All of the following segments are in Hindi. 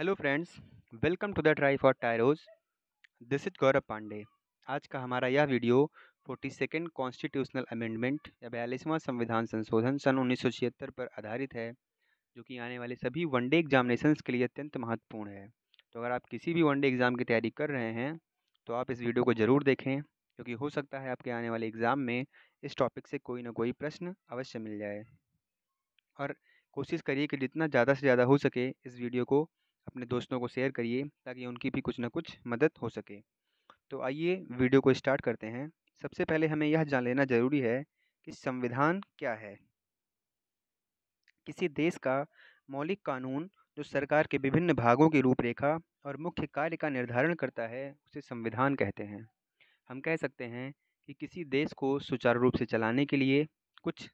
Hello friends welcome to the try for Tyros this is Gaurav Pandey आज का हमारा यह video forty second constitutional amendment या बयालीसवां संविधान संशोधन सन उन्नीस पर आधारित है जो कि आने वाले सभी वनडे एग्जामिनेशन के लिए अत्यंत महत्वपूर्ण है तो अगर आप किसी भी वनडे एग्ज़ाम की तैयारी कर रहे हैं तो आप इस वीडियो को ज़रूर देखें क्योंकि हो सकता है आपके आने वाले एग्ज़ाम में इस टॉपिक से कोई ना कोई प्रश्न अवश्य मिल जाए और कोशिश करिए कि जितना ज़्यादा से ज़्यादा हो सके इस वीडियो को अपने दोस्तों को शेयर करिए ताकि उनकी भी कुछ ना कुछ मदद हो सके तो आइए वीडियो को स्टार्ट करते हैं सबसे पहले हमें यह जान लेना ज़रूरी है कि संविधान क्या है किसी देश का मौलिक कानून जो सरकार के विभिन्न भागों की रूपरेखा और मुख्य कार्य का निर्धारण करता है उसे संविधान कहते हैं हम कह सकते हैं कि किसी देश को सुचारू रूप से चलाने के लिए कुछ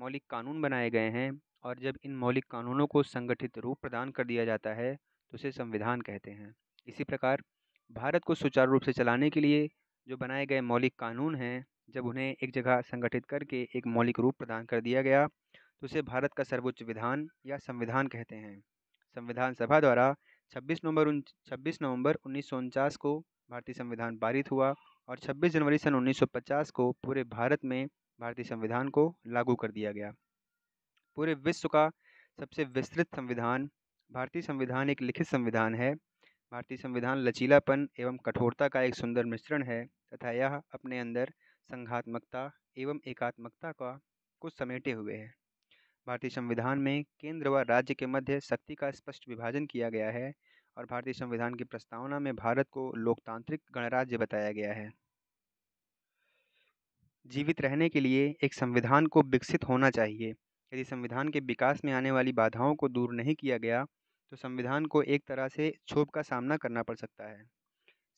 मौलिक कानून बनाए गए हैं और जब इन मौलिक कानूनों को संगठित रूप प्रदान कर दिया जाता है तो उसे संविधान कहते हैं इसी प्रकार भारत को सुचारू रूप से चलाने के लिए जो बनाए गए मौलिक कानून हैं जब उन्हें एक जगह संगठित करके एक मौलिक रूप प्रदान कर दिया गया तो उसे भारत का सर्वोच्च विधान या संविधान कहते हैं संविधान सभा द्वारा 26 नवंबर उन छब्बीस नवंबर उन्नीस को भारतीय संविधान पारित हुआ और 26 जनवरी सन 1950 को पूरे भारत में भारतीय संविधान को लागू कर दिया गया पूरे विश्व का सबसे विस्तृत संविधान भारतीय संविधान एक लिखित संविधान है भारतीय संविधान लचीलापन एवं कठोरता का एक सुंदर मिश्रण है तथा यह अपने अंदर संघात्मकता एवं एकात्मकता का कुछ समेटे हुए है भारतीय संविधान में केंद्र व राज्य के मध्य शक्ति का स्पष्ट विभाजन किया गया है और भारतीय संविधान की प्रस्तावना में भारत को लोकतांत्रिक गणराज्य बताया गया है जीवित रहने के लिए एक संविधान को विकसित होना चाहिए यदि संविधान के विकास में आने वाली बाधाओं को दूर नहीं किया गया तो संविधान को एक तरह से क्षोभ का सामना करना पड़ सकता है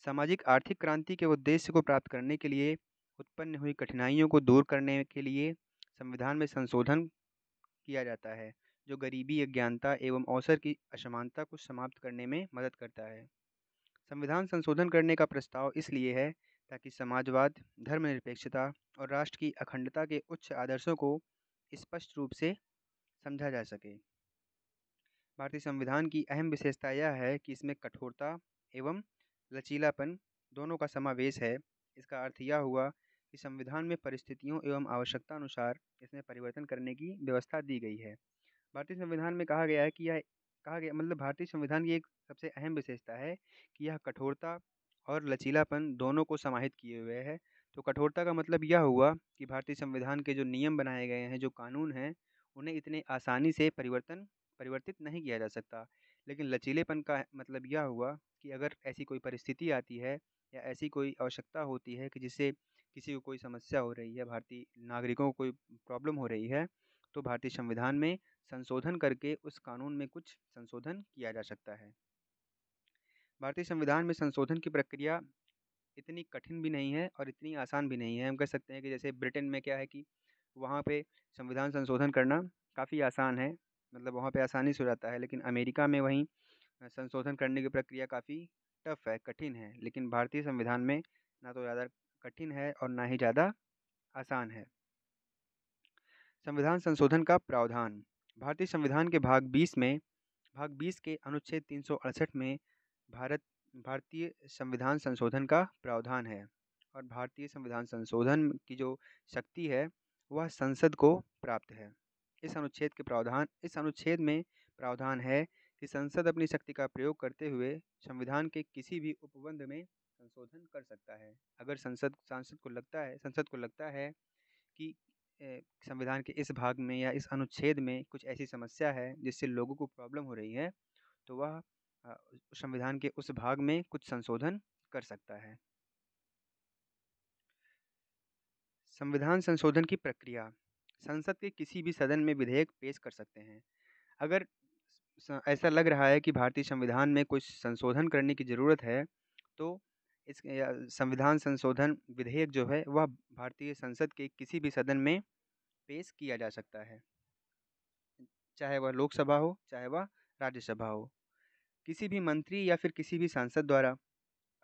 सामाजिक आर्थिक क्रांति के उद्देश्य को प्राप्त करने के लिए उत्पन्न हुई कठिनाइयों को दूर करने के लिए संविधान में संशोधन किया जाता है जो गरीबी अज्ञानता एवं अवसर की असमानता को समाप्त करने में मदद करता है संविधान संशोधन करने का प्रस्ताव इसलिए है ताकि समाजवाद धर्मनिरपेक्षता और राष्ट्र की अखंडता के उच्च आदर्शों को स्पष्ट रूप से समझा जा सके भारतीय संविधान की अहम विशेषता यह है कि इसमें कठोरता एवं लचीलापन दोनों का समावेश है इसका अर्थ यह हुआ कि संविधान में परिस्थितियों एवं आवश्यकता अनुसार इसमें परिवर्तन करने की व्यवस्था दी गई है भारतीय संविधान में कहा गया है कि यह कहा गया मतलब भारतीय संविधान की एक सबसे अहम विशेषता है कि यह कठोरता और लचीलापन दोनों को समाहित किए हुए है तो कठोरता का मतलब यह हुआ कि भारतीय संविधान के जो नियम बनाए गए हैं जो कानून हैं उन्हें इतने आसानी से परिवर्तन परिवर्तित नहीं किया जा सकता लेकिन लचीलेपन का मतलब यह हुआ कि अगर ऐसी कोई परिस्थिति आती है या ऐसी कोई आवश्यकता होती है कि जिससे किसी को कोई समस्या हो रही है भारतीय नागरिकों को कोई प्रॉब्लम हो रही है तो भारतीय संविधान में संशोधन करके उस कानून में कुछ संशोधन किया जा सकता है भारतीय संविधान में संशोधन की प्रक्रिया इतनी कठिन भी नहीं है और इतनी आसान भी नहीं है हम कह सकते हैं कि जैसे ब्रिटेन में क्या है कि वहाँ पे संविधान संशोधन करना काफ़ी आसान है मतलब वहाँ पे आसानी से हो जाता है लेकिन अमेरिका में वहीं संशोधन करने की प्रक्रिया काफ़ी टफ है कठिन है लेकिन भारतीय संविधान में ना तो ज़्यादा कठिन है और ना ही ज़्यादा आसान है संविधान संशोधन का प्रावधान भारतीय संविधान के भाग बीस में भाग बीस के अनुच्छेद तीन में भारत भारतीय संविधान संशोधन का प्रावधान है और भारतीय संविधान संशोधन की जो शक्ति है वह संसद को प्राप्त है इस अनुच्छेद के प्रावधान इस अनुच्छेद में प्रावधान है कि संसद अपनी शक्ति का प्रयोग करते हुए संविधान के किसी भी उपबंध में संशोधन कर सकता है अगर संसद सांसद को लगता है संसद को लगता है कि संविधान के इस भाग में या इस अनुच्छेद में कुछ ऐसी समस्या है जिससे लोगों को प्रॉब्लम हो रही है तो वह संविधान के उस भाग में कुछ संशोधन कर सकता है संविधान संशोधन की प्रक्रिया संसद के किसी भी सदन में विधेयक पेश कर सकते हैं अगर ऐसा लग रहा है कि भारतीय संविधान में कुछ संशोधन करने की ज़रूरत है तो इस संविधान संशोधन विधेयक जो है वह भारतीय संसद के किसी भी सदन में पेश किया जा सकता है चाहे वह लोकसभा हो चाहे वह राज्यसभा हो किसी भी मंत्री या फिर किसी भी सांसद द्वारा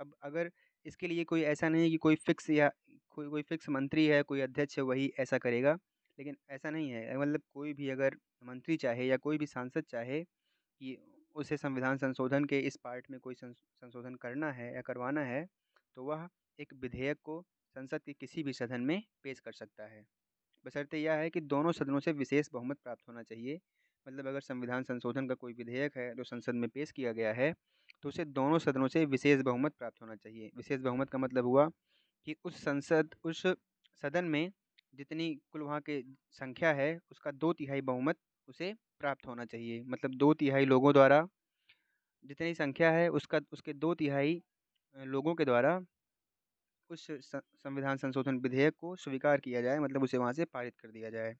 अब अगर इसके लिए कोई ऐसा नहीं है कि कोई फिक्स या कोई कोई फिक्स मंत्री है कोई अध्यक्ष है वही ऐसा करेगा लेकिन ऐसा नहीं है मतलब कोई भी अगर मंत्री चाहे या कोई भी सांसद चाहे कि उसे संविधान संशोधन के इस पार्ट में कोई संशोधन करना है या करवाना है तो वह एक विधेयक को संसद के किसी भी सदन में पेश कर सकता है बशर्ते यह है कि दोनों सदनों से विशेष बहुमत प्राप्त होना चाहिए मतलब अगर संविधान संशोधन का कोई विधेयक है जो संसद में पेश किया गया है तो उसे दोनों सदनों से विशेष बहुमत प्राप्त होना चाहिए विशेष बहुमत का मतलब हुआ कि उस संसद उस सदन में जितनी कुल वहाँ के संख्या है उसका दो तिहाई बहुमत उसे प्राप्त होना चाहिए मतलब दो तिहाई लोगों द्वारा जितनी संख्या है उसका उसके दो तिहाई लोगों के द्वारा उस संविधान संशोधन विधेयक को स्वीकार किया जाए मतलब उसे वहाँ से पारित कर दिया जाए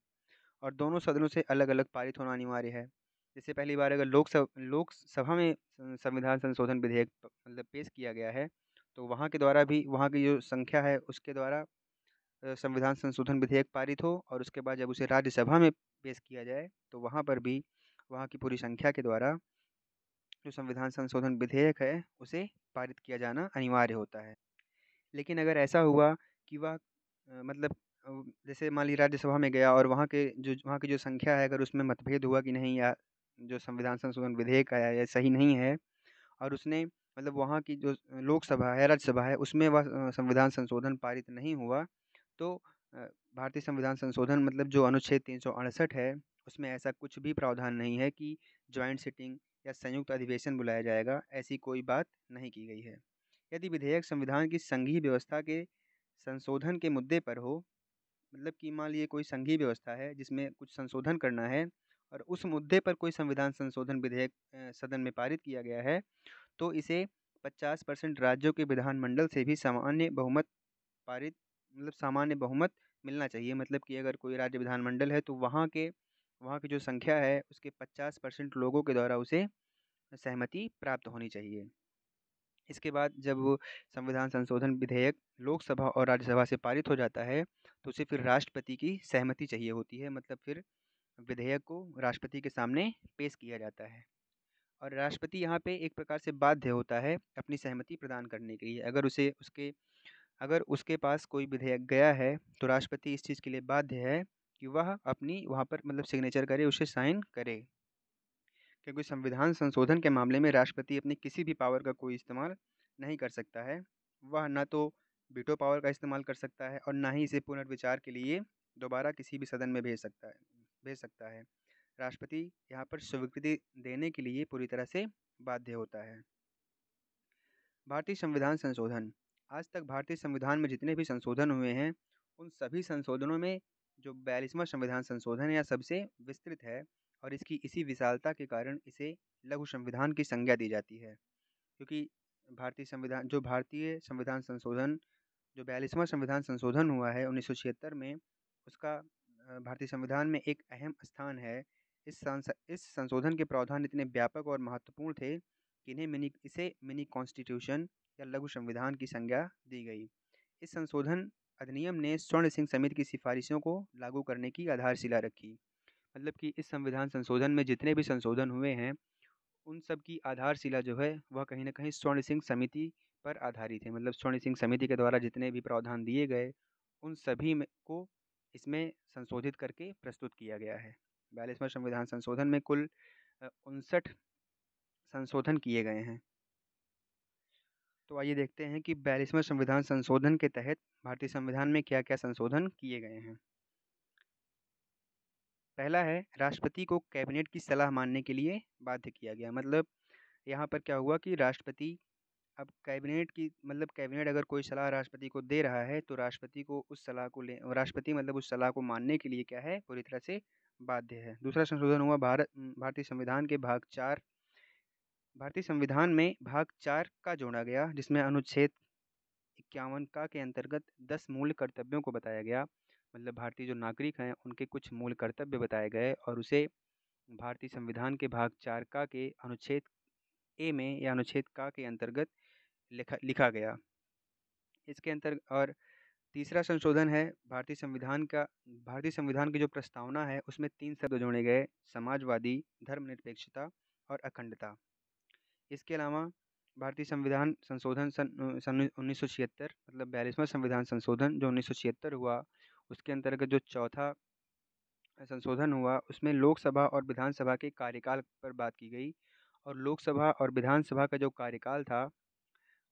और दोनों सदनों से अलग अलग पारित होना अनिवार्य है जैसे पहली बार अगर लोकसभा लोकसभा में संविधान संशोधन विधेयक मतलब पेश किया गया है तो वहाँ के द्वारा भी वहाँ की जो संख्या है उसके द्वारा संविधान संशोधन विधेयक पारित हो और उसके बाद जब उसे राज्यसभा में पेश किया जाए तो वहाँ पर भी वहाँ की पूरी संख्या के द्वारा जो संविधान संशोधन विधेयक है उसे पारित किया जाना अनिवार्य होता है लेकिन अगर ऐसा हुआ कि वह मतलब जैसे मान ली राज्यसभा में गया और वहाँ के जो वहाँ की जो संख्या है अगर उसमें मतभेद हुआ कि नहीं या जो संविधान संशोधन विधेयक आया या सही नहीं है और उसने मतलब वहाँ की जो लोकसभा है राज्यसभा है उसमें वह संविधान संशोधन पारित नहीं हुआ तो भारतीय संविधान संशोधन मतलब जो अनुच्छेद तीन है उसमें ऐसा कुछ भी प्रावधान नहीं है कि ज्वाइंट सिटिंग या संयुक्त अधिवेशन बुलाया जाएगा ऐसी कोई बात नहीं की गई है यदि विधेयक संविधान की संघीय व्यवस्था के संशोधन के मुद्दे पर हो मतलब कि मान लीजिए कोई संघीय व्यवस्था है जिसमें कुछ संशोधन करना है और उस मुद्दे पर कोई संविधान संशोधन विधेयक सदन में पारित किया गया है तो इसे पचास परसेंट राज्यों के विधानमंडल से भी सामान्य बहुमत पारित मतलब सामान्य बहुमत मिलना चाहिए मतलब कि अगर कोई राज्य विधानमंडल है तो वहाँ के वहाँ की जो संख्या है उसके पचास परसेंट लोगों के द्वारा उसे सहमति प्राप्त होनी चाहिए इसके बाद जब हम्म। संविधान संशोधन विधेयक लोकसभा और राज्यसभा से पारित हो जाता है तो उसे फिर राष्ट्रपति की सहमति चाहिए होती है मतलब फिर विधेयक को राष्ट्रपति के सामने पेश किया जाता है और राष्ट्रपति यहाँ पे एक प्रकार से बाध्य होता है अपनी सहमति प्रदान करने के लिए अगर उसे उसके अगर उसके पास कोई विधेयक गया है तो राष्ट्रपति इस चीज़ के लिए बाध्य है कि वह अपनी वहाँ पर मतलब सिग्नेचर करे उसे साइन करे क्योंकि संविधान संशोधन के मामले में राष्ट्रपति अपनी किसी भी पावर का कोई इस्तेमाल नहीं कर सकता है वह न तो वीटो पावर का इस्तेमाल कर सकता है और ना ही इसे पुनर्विचार के लिए दोबारा किसी भी सदन में भेज सकता है भेज सकता है राष्ट्रपति यहाँ पर स्वीकृति देने के लिए पूरी तरह से बाध्य होता है भारतीय संविधान संशोधन आज तक भारतीय संविधान में जितने भी संशोधन हुए हैं उन सभी संशोधनों में जो बयालीसवां संविधान संशोधन या सबसे विस्तृत है और इसकी इसी विशालता के कारण इसे लघु संविधान की संज्ञा दी जाती है क्योंकि भारतीय संविधान जो भारतीय संविधान संशोधन जो बयालीसवां संविधान संशोधन हुआ है उन्नीस सौ छिहत्तर में उसका भारतीय संविधान में एक अहम स्थान है इस इस संशोधन के प्रावधान इतने व्यापक और महत्वपूर्ण थे कि इन्हें मिनी इसे मिनी कॉन्स्टिट्यूशन या लघु संविधान की संज्ञा दी गई इस संशोधन अधिनियम ने स्वर्ण सिंह समिति की सिफारिशों को लागू करने की आधारशिला रखी मतलब कि इस संविधान संशोधन में जितने भी संशोधन हुए हैं उन सब की आधारशिला जो है वह कहीं ना कहीं स्वर्ण सिंह समिति पर आधारित है मतलब स्वर्ण सिंह समिति के द्वारा जितने भी प्रावधान दिए गए उन सभी में को इसमें संशोधित करके प्रस्तुत किया गया है बयालीसवें संविधान संशोधन में कुल उनसठ संशोधन किए गए हैं तो आइए देखते हैं कि बयालीसवें संविधान संशोधन के तहत भारतीय संविधान में क्या क्या संशोधन किए गए हैं पहला है राष्ट्रपति को कैबिनेट की सलाह मानने के लिए बाध्य किया गया मतलब यहाँ पर क्या हुआ कि राष्ट्रपति अब कैबिनेट की मतलब कैबिनेट अगर कोई सलाह राष्ट्रपति को दे रहा है तो राष्ट्रपति को उस सलाह को ले राष्ट्रपति मतलब उस सलाह को मानने के लिए क्या है पूरी तरह से बाध्य है दूसरा संशोधन हुआ भारत भारतीय संविधान के भाग चार भारतीय संविधान में भाग चार का जोड़ा गया जिसमें अनुच्छेद इक्यावन का के अंतर्गत दस मूल कर्तव्यों को बताया गया मतलब भारतीय जो नागरिक हैं उनके कुछ मूल कर्तव्य बताए गए और उसे भारतीय संविधान के भाग चार का के अनुच्छेद ए में या अनुच्छेद का के अंतर्गत लिखा लिखा गया इसके अंतर और तीसरा संशोधन है भारतीय संविधान का भारतीय संविधान की जो प्रस्तावना है उसमें तीन शब्द जोड़े गए समाजवादी धर्मनिरपेक्षता और अखंडता इसके अलावा भारतीय संविधान संशोधन सन सन उन्नीस मतलब बयालीसवां संविधान संशोधन जो उन्नीस हुआ उसके अंतर्गत जो चौथा संशोधन हुआ उसमें लोकसभा और विधानसभा के कार्यकाल पर बात की गई और लोकसभा और विधानसभा का जो कार्यकाल था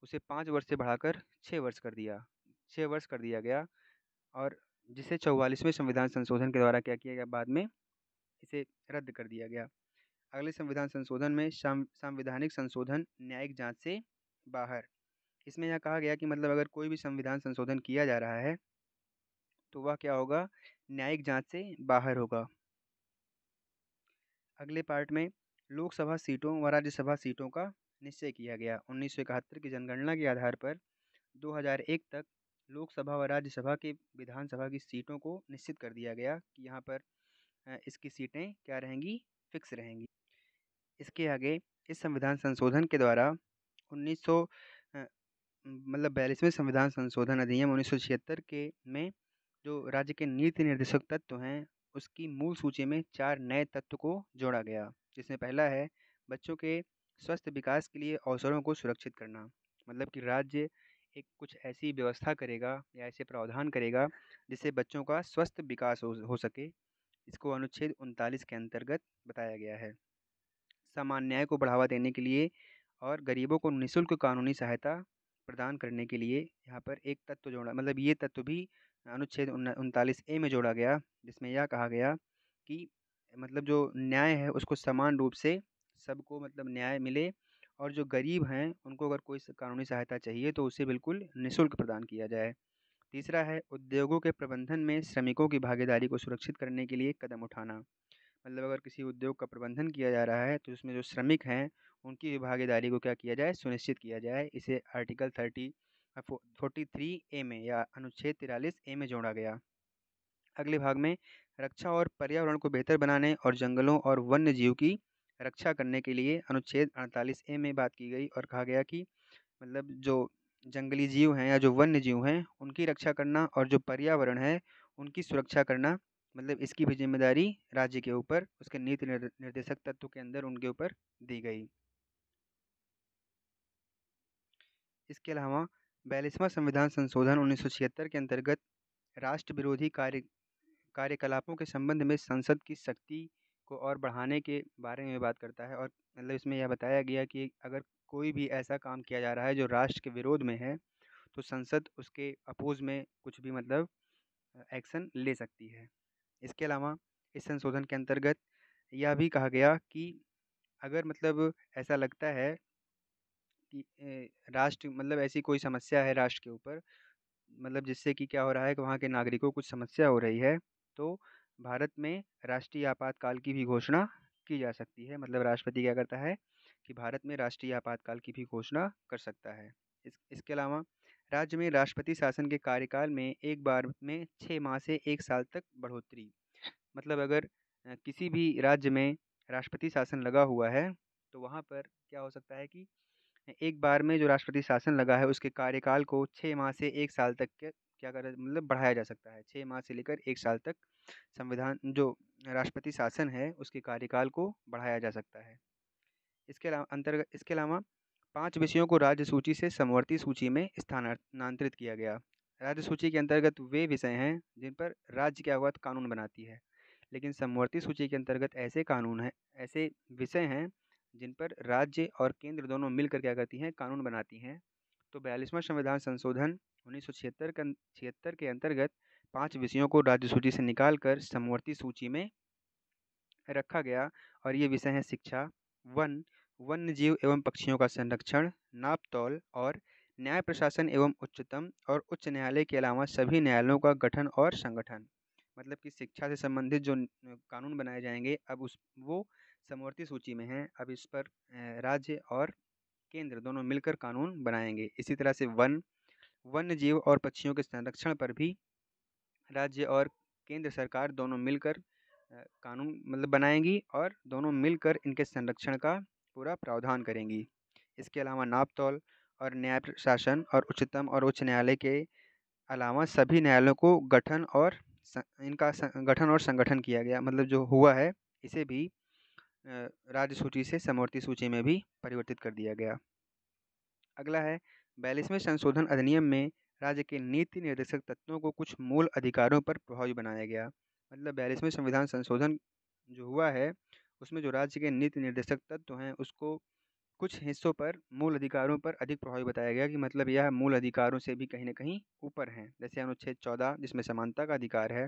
उसे पाँच वर्ष से बढ़ाकर छः वर्ष कर दिया छः वर्ष कर दिया गया और जिसे चौवालीसवें संविधान संशोधन के द्वारा क्या किया गया बाद में इसे रद्द कर दिया गया अगले संविधान संशोधन में संवैधानिक संशोधन न्यायिक जांच से बाहर इसमें यह कहा गया कि मतलब अगर कोई भी संविधान संशोधन किया जा रहा है तो वह क्या होगा न्यायिक जांच से बाहर होगा अगले पार्ट में लोकसभा सीटों व राज्यसभा सीटों का निश्चय किया गया उन्नीस की जनगणना के आधार पर 2001 तक लोकसभा व राज्यसभा के विधानसभा की सीटों को निश्चित कर दिया गया कि यहाँ पर इसकी सीटें क्या रहेंगी फिक्स रहेंगी इसके आगे इस संविधान संशोधन के द्वारा उन्नीस मतलब बयालीसवें संविधान संशोधन अधिनियम उन्नीस के में जो राज्य के नीति निर्देशक तत्व हैं उसकी मूल सूची में चार नए तत्व को जोड़ा गया जिसमें पहला है बच्चों के स्वस्थ विकास के लिए अवसरों को सुरक्षित करना मतलब कि राज्य एक कुछ ऐसी व्यवस्था करेगा या ऐसे प्रावधान करेगा जिससे बच्चों का स्वस्थ विकास हो, हो सके इसको अनुच्छेद उनतालीस के अंतर्गत बताया गया है सामान्य न्याय को बढ़ावा देने के लिए और गरीबों को निःशुल्क कानूनी सहायता प्रदान करने के लिए यहाँ पर एक तत्व जोड़ा मतलब ये तत्व भी अनुच्छेद उनतालीस ए में जोड़ा गया जिसमें यह कहा गया कि मतलब जो न्याय है उसको समान रूप से सबको मतलब न्याय मिले और जो गरीब हैं उनको अगर कोई कानूनी सहायता चाहिए तो उसे बिल्कुल निःशुल्क प्रदान किया जाए तीसरा है उद्योगों के प्रबंधन में श्रमिकों की भागीदारी को सुरक्षित करने के लिए कदम उठाना मतलब अगर किसी उद्योग का प्रबंधन किया जा रहा है तो उसमें जो श्रमिक हैं उनकी भागीदारी को क्या किया जाए सुनिश्चित किया जाए इसे article thirty forty three A में या अनुच्छेद तिरालीस ए में जोड़ा गया अगले भाग में रक्षा और पर्यावरण को बेहतर बनाने और जंगलों और वन्य जीव की रक्षा करने के लिए अनुच्छेद अड़तालीस ए में बात की गई और कहा गया कि मतलब जो जंगली जीव हैं या जो वन्य जीव हैं उनकी रक्षा करना और जो पर्यावरण है उनकी सुरक्षा करना मतलब इसकी भी जिम्मेदारी राज्य के ऊपर उसके नीति निर्देशक तत्व के अंदर उनके ऊपर दी गई इसके अलावा बयालीसवा संविधान संशोधन उन्नीस सौ छिहत्तर के अंतर्गत राष्ट्र विरोधी कार्य कार्यकलापों के संबंध में संसद की शक्ति को और बढ़ाने के बारे में बात करता है और मतलब इसमें यह बताया गया कि अगर कोई भी ऐसा काम किया जा रहा है जो राष्ट्र के विरोध में है तो संसद उसके अपोज में कुछ भी मतलब एक्शन ले सकती है इसके अलावा इस संशोधन के अंतर्गत यह भी कहा गया कि अगर मतलब ऐसा लगता है कि राष्ट्र मतलब ऐसी कोई समस्या है राष्ट्र के ऊपर मतलब जिससे कि क्या हो रहा है कि वहाँ के नागरिकों को कुछ समस्या हो रही है तो भारत में राष्ट्रीय आपातकाल की भी घोषणा की जा सकती है मतलब राष्ट्रपति क्या करता है कि भारत में राष्ट्रीय आपातकाल की भी घोषणा कर सकता है इस इसके अलावा राज्य में राष्ट्रपति शासन के कार्यकाल में एक बार में छः माह से एक साल तक बढ़ोतरी मतलब अगर किसी भी राज्य में राष्ट्रपति शासन लगा हुआ है तो वहाँ पर क्या हो सकता है कि एक बार में जो राष्ट्रपति शासन लगा है उसके कार्यकाल को छः माह से एक साल तक के क्या कर मतलब बढ़ाया जा सकता है छः माह से लेकर एक साल तक संविधान जो राष्ट्रपति शासन है उसके कार्यकाल को बढ़ाया जा सकता है इसके अलावा अंतर्गत इसके अलावा पाँच विषयों को राज्य सूची से समवर्ती सूची में स्थानांतरित किया गया राज्य सूची के अंतर्गत वे विषय हैं जिन पर राज्य के अवगत कानून बनाती है लेकिन समवर्ती सूची के अंतर्गत ऐसे कानून हैं ऐसे विषय हैं जिन पर राज्य और केंद्र दोनों मिलकर क्या करती हैं कानून बनाती हैं तो बयालीसवां संविधान संशोधन उन्नीस सौ छिहत्तर के छिहत्तर के अंतर्गत पांच विषयों को राज्य सूची से कर समवर्ती सूची में रखा गया और ये विषय हैं शिक्षा वन वन्य जीव एवं पक्षियों का संरक्षण नापतौल और न्याय प्रशासन एवं उच्चतम और उच्च न्यायालय के अलावा सभी न्यायालयों का गठन और संगठन मतलब कि शिक्षा से संबंधित जो कानून बनाए जाएंगे अब उस वो समवर्ती सूची में हैं अब इस पर राज्य और केंद्र दोनों मिलकर कानून बनाएंगे इसी तरह से वन वन्य जीव और पक्षियों के संरक्षण पर भी राज्य और केंद्र सरकार दोनों मिलकर कानून मतलब बनाएंगी और दोनों मिलकर इनके संरक्षण का पूरा प्रावधान करेंगी इसके अलावा नापतौल और न्याय प्रशासन और उच्चतम और उच्च न्यायालय के अलावा सभी न्यायालयों को गठन और इनका गठन और संगठन किया गया मतलब जो हुआ है इसे भी राज्य सूची से समवर्ती सूची में भी परिवर्तित कर दिया गया अगला है बयालीसवें संशोधन अधिनियम में राज्य के नीति निर्देशक तत्वों को कुछ मूल अधिकारों पर प्रभावी बनाया गया मतलब बयालीसवें संविधान संशोधन जो हुआ है उसमें जो राज्य के नीति निर्देशक तत्व हैं उसको कुछ हिस्सों पर मूल अधिकारों पर अधिक प्रभावी बताया गया कि मतलब यह मूल अधिकारों से भी कहीं ना कहीं ऊपर हैं जैसे अनुच्छेद चौदह जिसमें समानता का अधिकार है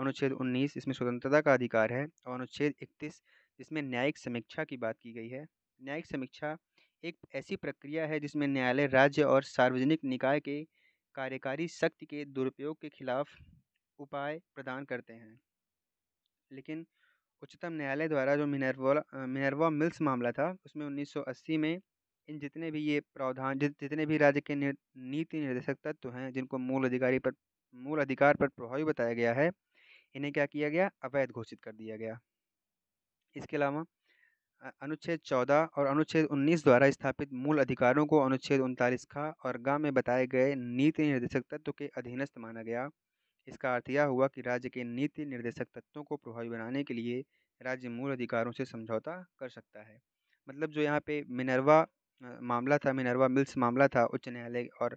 अनुच्छेद उन्नीस इसमें स्वतंत्रता का अधिकार है और अनुच्छेद इकतीस जिसमें न्यायिक समीक्षा की बात की गई है न्यायिक समीक्षा एक ऐसी प्रक्रिया है जिसमें न्यायालय राज्य और सार्वजनिक निकाय के कार्यकारी शक्ति के दुरुपयोग के खिलाफ उपाय प्रदान करते हैं लेकिन उच्चतम न्यायालय द्वारा जो मिनरवा मिनरवा मिल्स मामला था उसमें 1980 में इन जितने भी ये प्रावधान जितने भी राज्य के नीति निर्देशक तत्व हैं जिनको मूल अधिकारी पर मूल अधिकार पर प्रभावी बताया गया है इन्हें क्या किया गया अवैध घोषित कर दिया गया इसके अलावा अनुच्छेद 14 और अनुच्छेद 19 द्वारा स्थापित मूल अधिकारों को अनुच्छेद उनतालीस का और गा में बताए गए नीति निर्देशक तत्व के अधीनस्थ माना गया इसका अर्थ यह हुआ कि राज्य के नीति निर्देशक तत्वों को प्रभावी बनाने के लिए राज्य मूल अधिकारों से समझौता कर सकता है मतलब जो यहाँ पे मिनरवा मामला था मिनरवा मिल्स मामला था उच्च न्यायालय और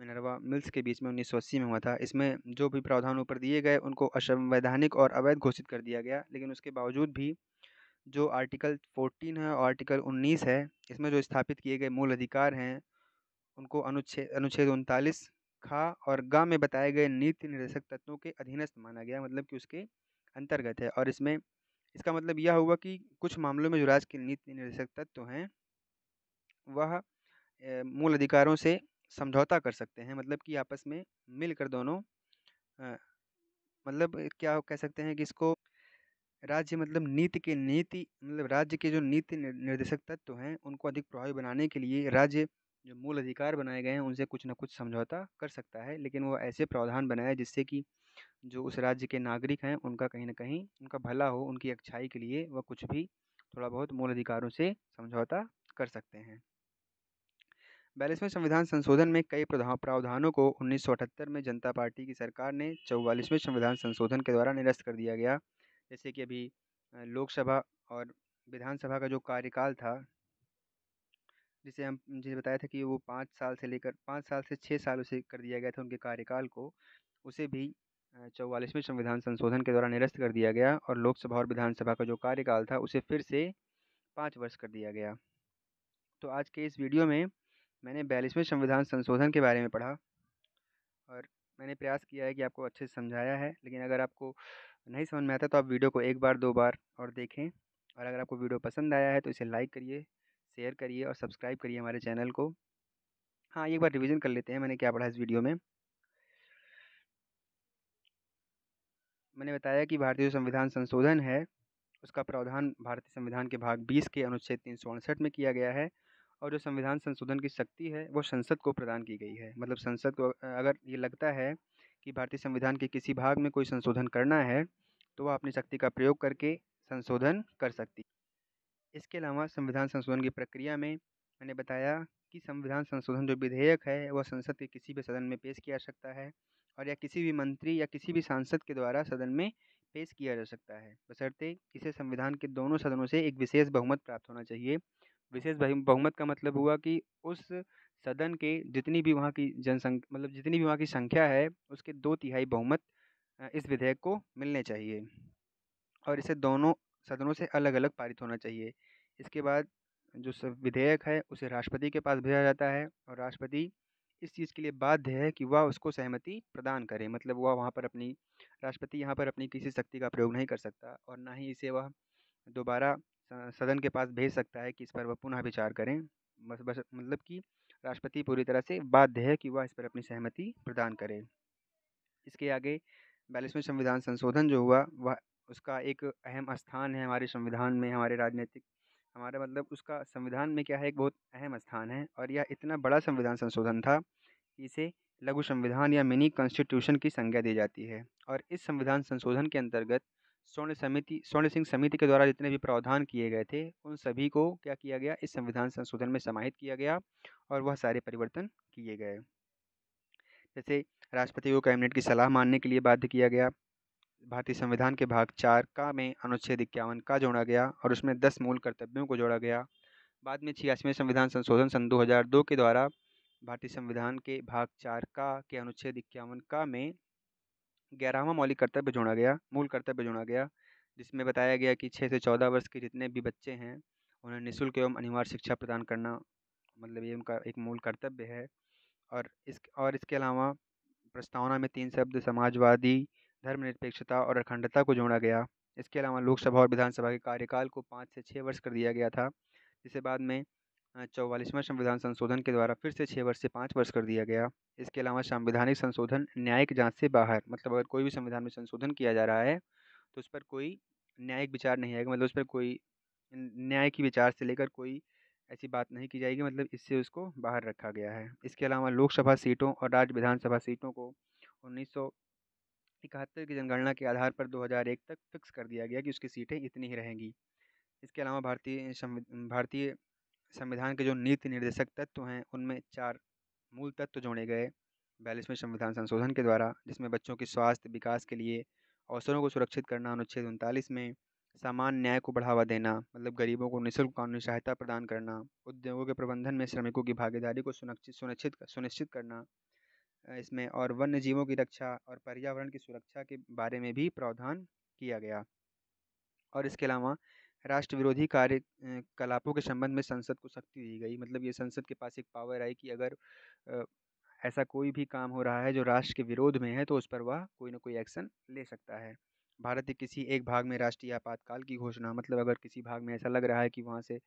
मिनरवा मिल्स के बीच में अस्सी में हुआ था इसमें जो भी प्रावधान ऊपर दिए गए उनको असंवैधानिक और अवैध घोषित कर दिया गया लेकिन उसके बावजूद भी जो आर्टिकल 14 है और आर्टिकल 19 है इसमें जो स्थापित किए गए मूल अधिकार हैं उनको अनुच्छेद अनुच्छेद उनतालीस खा और गा में बताए गए नीति निर्देशक तत्वों के अधीनस्थ माना गया मतलब कि उसके अंतर्गत है और इसमें इसका मतलब यह हुआ कि कुछ मामलों में जो राज्य के नीति निर्देशक तत्व हैं वह मूल अधिकारों से समझौता कर सकते हैं मतलब कि आपस में मिलकर दोनों मतलब क्या कह सकते हैं कि इसको राज्य मतलब नीति के नीति मतलब राज्य के जो नीति निर्देशक तत्व हैं उनको अधिक प्रभावी बनाने के लिए राज्य जो मूल अधिकार बनाए गए हैं उनसे कुछ ना कुछ समझौता कर सकता है लेकिन वो ऐसे प्रावधान बनाए जिससे कि जो उस राज्य के नागरिक हैं उनका कहीं ना कहीं उनका भला हो उनकी अच्छाई के लिए वह कुछ भी थोड़ा बहुत मूल अधिकारों से समझौता कर सकते हैं बयालीसवें संविधान संशोधन में कई प्रावधानों को उन्नीस में जनता पार्टी की सरकार ने चौवालीसवें संविधान संशोधन के द्वारा निरस्त कर दिया गया जैसे कि अभी लोकसभा और विधानसभा का जो कार्यकाल था जिसे हम जिसे बताया था कि वो पाँच साल से लेकर पाँच साल से छः साल उसे कर दिया गया था उनके कार्यकाल को उसे भी चौवालीसवें संविधान संशोधन के द्वारा निरस्त कर दिया गया और लोकसभा और विधानसभा का जो कार्यकाल था उसे फिर से पाँच वर्ष कर दिया गया तो आज के इस वीडियो में मैंने बयालीसवें संविधान संशोधन के बारे में पढ़ा और मैंने प्रयास किया है कि आपको अच्छे से समझाया है लेकिन अगर आपको नहीं समझ में आता तो आप वीडियो को एक बार दो बार और देखें और अगर आपको वीडियो पसंद आया है तो इसे लाइक करिए शेयर करिए और सब्सक्राइब करिए हमारे चैनल को हाँ एक बार रिवीजन कर लेते हैं मैंने क्या पढ़ा इस वीडियो में मैंने बताया कि भारतीय संविधान संशोधन है उसका प्रावधान भारतीय संविधान के भाग 20 के अनुच्छेद तीन में किया गया है और जो संविधान संशोधन की शक्ति है वो संसद को प्रदान की गई है मतलब संसद को अगर ये लगता है कि भारतीय संविधान के किसी भाग में कोई संशोधन करना है तो वह अपनी शक्ति का प्रयोग करके संशोधन कर सकती इसके अलावा संविधान संशोधन की प्रक्रिया में मैंने बताया कि संविधान संशोधन जो विधेयक है वह संसद के किसी भी सदन में पेश किया जा सकता है और या किसी भी मंत्री या किसी भी सांसद के द्वारा सदन में पेश किया जा सकता है बशर्ते इसे संविधान के दोनों सदनों से एक विशेष बहुमत प्राप्त होना चाहिए विशेष बहुमत का मतलब हुआ कि उस सदन के जितनी भी वहाँ की जनसंख्या मतलब जितनी भी वहाँ की संख्या है उसके दो तिहाई बहुमत इस विधेयक को मिलने चाहिए और इसे दोनों सदनों से अलग अलग पारित होना चाहिए इसके बाद जो विधेयक है उसे राष्ट्रपति के पास भेजा जाता है और राष्ट्रपति इस चीज़ के लिए बाध्य है कि वह उसको सहमति प्रदान करे मतलब वह वहाँ पर अपनी राष्ट्रपति यहाँ पर अपनी किसी शक्ति का प्रयोग नहीं कर सकता और ना ही इसे वह दोबारा सदन के पास भेज सकता है कि इस पर वह पुनः विचार करें बस बस मतलब कि राष्ट्रपति पूरी तरह से बाध्य है कि वह इस पर अपनी सहमति प्रदान करे इसके आगे बयालीसवें संविधान संशोधन जो हुआ वह उसका एक अहम स्थान है हमारे संविधान में हमारे राजनीतिक हमारा मतलब उसका संविधान में क्या है एक बहुत अहम स्थान है और यह इतना बड़ा संविधान संशोधन था कि इसे लघु संविधान या मिनी कॉन्स्टिट्यूशन की संज्ञा दी जाती है और इस संविधान संशोधन के अंतर्गत स्वर्ण समिति स्वर्ण सिंह समिति के द्वारा जितने भी प्रावधान किए गए थे उन सभी को क्या किया गया इस संविधान संशोधन में समाहित किया गया और वह सारे परिवर्तन किए गए जैसे राष्ट्रपति को कैबिनेट की सलाह मानने के लिए बाध्य किया गया भारतीय संविधान के भाग चार का में अनुच्छेद इक्यावन का जोड़ा गया और उसमें दस मूल कर्तव्यों को जोड़ा गया बाद में छियासवें संविधान संशोधन सन 2002 के द्वारा भारतीय संविधान के भाग चार का के अनुच्छेद इक्यावन का में ग्यारहवा मौलिक कर्तव्य जोड़ा गया मूल कर्तव्य जोड़ा गया जिसमें बताया गया कि छः से चौदह वर्ष के जितने भी बच्चे हैं उन्हें निःशुल्क एवं अनिवार्य शिक्षा प्रदान करना मतलब ये उनका एक मूल कर्तव्य है और इस और इसके अलावा प्रस्तावना में तीन शब्द समाजवादी धर्मनिरपेक्षता और अखंडता को जोड़ा गया इसके अलावा लोकसभा और विधानसभा के कार्यकाल को पाँच से छः वर्ष कर दिया गया था जिसे बाद में चौवालीसवां संविधान संशोधन के द्वारा फिर से छः वर्ष से पाँच वर्ष कर दिया गया इसके अलावा संवैधानिक संशोधन न्यायिक जांच से बाहर मतलब अगर कोई भी संविधान में संशोधन किया जा रहा है तो उस पर कोई न्यायिक विचार नहीं आएगा मतलब उस पर कोई न्याय की विचार से लेकर कोई ऐसी बात नहीं की जाएगी मतलब इससे उसको बाहर रखा गया है इसके अलावा लोकसभा सीटों और राज्य विधानसभा सीटों को उन्नीस इकहत्तर की जनगणना के आधार पर 2001 तक फिक्स कर दिया गया कि उसकी सीटें इतनी ही रहेंगी इसके अलावा भारतीय भारतीय संविधान के जो नीति निर्देशक तत्व हैं उनमें चार मूल तत्व जोड़े गए बयालीसवें संविधान संशोधन के द्वारा जिसमें बच्चों के स्वास्थ्य विकास के लिए अवसरों को सुरक्षित करना अनुच्छेद उनतालीस में सामान्य न्याय को बढ़ावा देना मतलब गरीबों को निःशुल्क कानूनी सहायता प्रदान करना उद्योगों के प्रबंधन में श्रमिकों की भागीदारी को सुनिश्चित सुनिश्चित सुनिश्चित करना इसमें और वन्य जीवों की रक्षा और पर्यावरण की सुरक्षा के बारे में भी प्रावधान किया गया और इसके अलावा राष्ट्र विरोधी कार्य कलापों के संबंध में संसद को शक्ति दी गई मतलब ये संसद के पास एक पावर आई कि अगर ऐसा कोई भी काम हो रहा है जो राष्ट्र के विरोध में है तो उस पर वह कोई ना कोई एक्शन ले सकता है भारत के किसी एक भाग में राष्ट्रीय आपातकाल की घोषणा मतलब अगर किसी भाग में ऐसा लग रहा है कि वहाँ से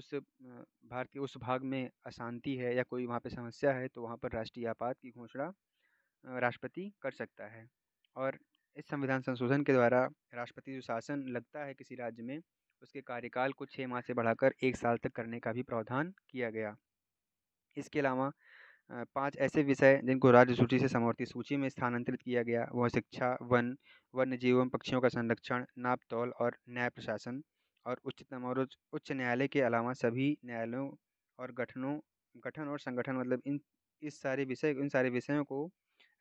उस भारत के उस भाग में अशांति है या कोई वहाँ पर समस्या है तो वहाँ पर राष्ट्रीय आपात की घोषणा राष्ट्रपति कर सकता है और इस संविधान संशोधन के द्वारा राष्ट्रपति जो शासन लगता है किसी राज्य में उसके कार्यकाल को छः माह से बढ़ाकर एक साल तक करने का भी प्रावधान किया गया इसके अलावा पांच ऐसे विषय जिनको राज्य सूची से समवर्ती सूची में स्थानांतरित किया गया वह शिक्षा वन वन्य जीव एवं पक्षियों का संरक्षण नाप तौल और न्याय प्रशासन और उच्चतम और उच्च न्यायालय के अलावा सभी न्यायालयों और गठनों गठन और संगठन मतलब इन इस सारे विषय इन सारे विषयों को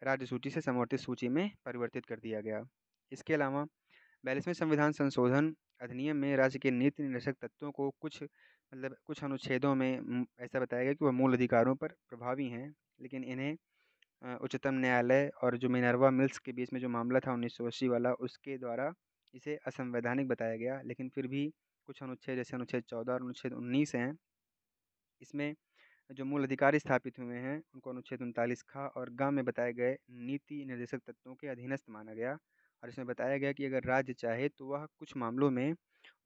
राज्य सूची से समवर्ती सूची में परिवर्तित कर दिया गया इसके अलावा बयालीसवें संविधान संशोधन अधिनियम में राज्य के नीति निर्देशक तत्वों को कुछ मतलब कुछ अनुच्छेदों में ऐसा बताया गया कि वह मूल अधिकारों पर प्रभावी हैं लेकिन इन्हें उच्चतम न्यायालय और जो मिनरवा मिल्स के बीच में जो मामला था उन्नीस सौ अस्सी वाला उसके द्वारा इसे असंवैधानिक बताया गया लेकिन फिर भी कुछ अनुच्छेद जैसे अनुच्छेद चौदह और अनुच्छेद उन्नीस हैं इसमें जो मूल अधिकार स्थापित हुए हैं उनको अनुच्छेद उनतालीस खा और गाँव में बताए गए नीति निर्देशक तत्वों के अधीनस्थ माना गया और इसमें बताया गया कि अगर राज्य चाहे तो वह कुछ मामलों में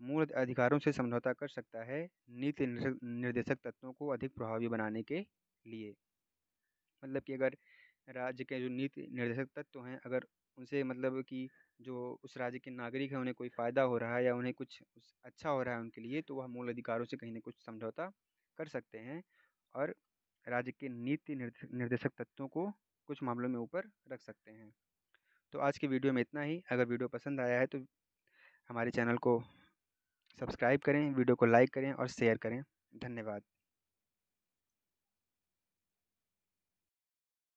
मूल अधिकारों से समझौता कर सकता है नीति निर्देशक तत्वों को अधिक प्रभावी बनाने के लिए मतलब कि अगर राज्य के जो नीति निर्देशक तत्व हैं अगर उनसे मतलब कि जो उस राज्य के नागरिक हैं उन्हें कोई फ़ायदा हो रहा है या उन्हें कुछ अच्छा हो रहा है उनके लिए तो वह मूल अधिकारों से कहीं ना कुछ समझौता कर सकते हैं और राज्य के नीति निर्देशक तत्वों को कुछ मामलों में ऊपर रख सकते हैं तो आज की वीडियो में इतना ही अगर वीडियो पसंद आया है तो हमारे चैनल को सब्सक्राइब करें वीडियो को लाइक करें और शेयर करें धन्यवाद